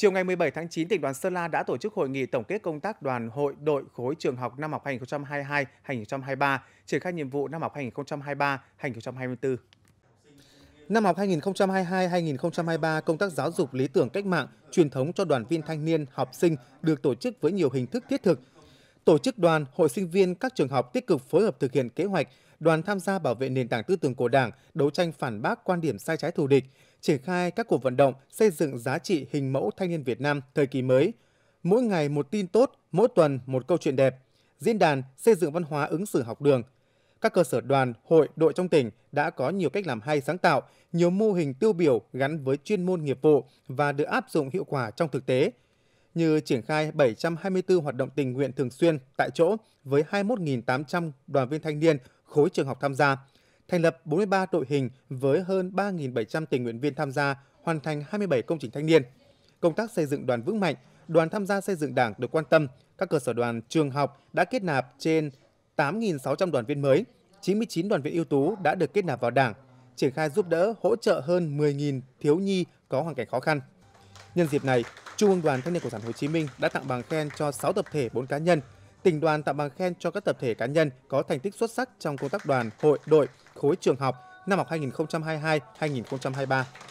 Chiều ngày 17 tháng 9, tỉnh đoàn Sơn La đã tổ chức hội nghị tổng kết công tác đoàn hội đội khối trường học năm học 2022-2023, triển khai nhiệm vụ năm học 2023-2024. Năm học 2022-2023, công tác giáo dục lý tưởng cách mạng, truyền thống cho đoàn viên thanh niên, học sinh được tổ chức với nhiều hình thức thiết thực, tổ chức đoàn, hội sinh viên các trường học tích cực phối hợp thực hiện kế hoạch đoàn tham gia bảo vệ nền tảng tư tưởng của Đảng, đấu tranh phản bác quan điểm sai trái thù địch, triển khai các cuộc vận động xây dựng giá trị hình mẫu thanh niên Việt Nam thời kỳ mới. Mỗi ngày một tin tốt, mỗi tuần một câu chuyện đẹp. Diễn đàn xây dựng văn hóa ứng xử học đường. Các cơ sở đoàn, hội, đội trong tỉnh đã có nhiều cách làm hay sáng tạo, nhiều mô hình tiêu biểu gắn với chuyên môn nghiệp vụ và được áp dụng hiệu quả trong thực tế – như triển khai 724 hoạt động tình nguyện thường xuyên tại chỗ với 21.800 đoàn viên thanh niên khối trường học tham gia, thành lập 43 đội hình với hơn 3.700 tình nguyện viên tham gia, hoàn thành 27 công trình thanh niên. Công tác xây dựng đoàn vững mạnh, đoàn tham gia xây dựng đảng được quan tâm, các cơ sở đoàn, trường học đã kết nạp trên 8.600 đoàn viên mới, 99 đoàn viên ưu tú đã được kết nạp vào đảng, triển khai giúp đỡ hỗ trợ hơn 10.000 thiếu nhi có hoàn cảnh khó khăn. Nhân dịp này, Trung ương Đoàn Thanh niên Cộng sản Hồ Chí Minh đã tặng bằng khen cho 6 tập thể 4 cá nhân. Tỉnh đoàn tặng bằng khen cho các tập thể cá nhân có thành tích xuất sắc trong công tác đoàn, hội, đội, khối trường học năm học 2022-2023.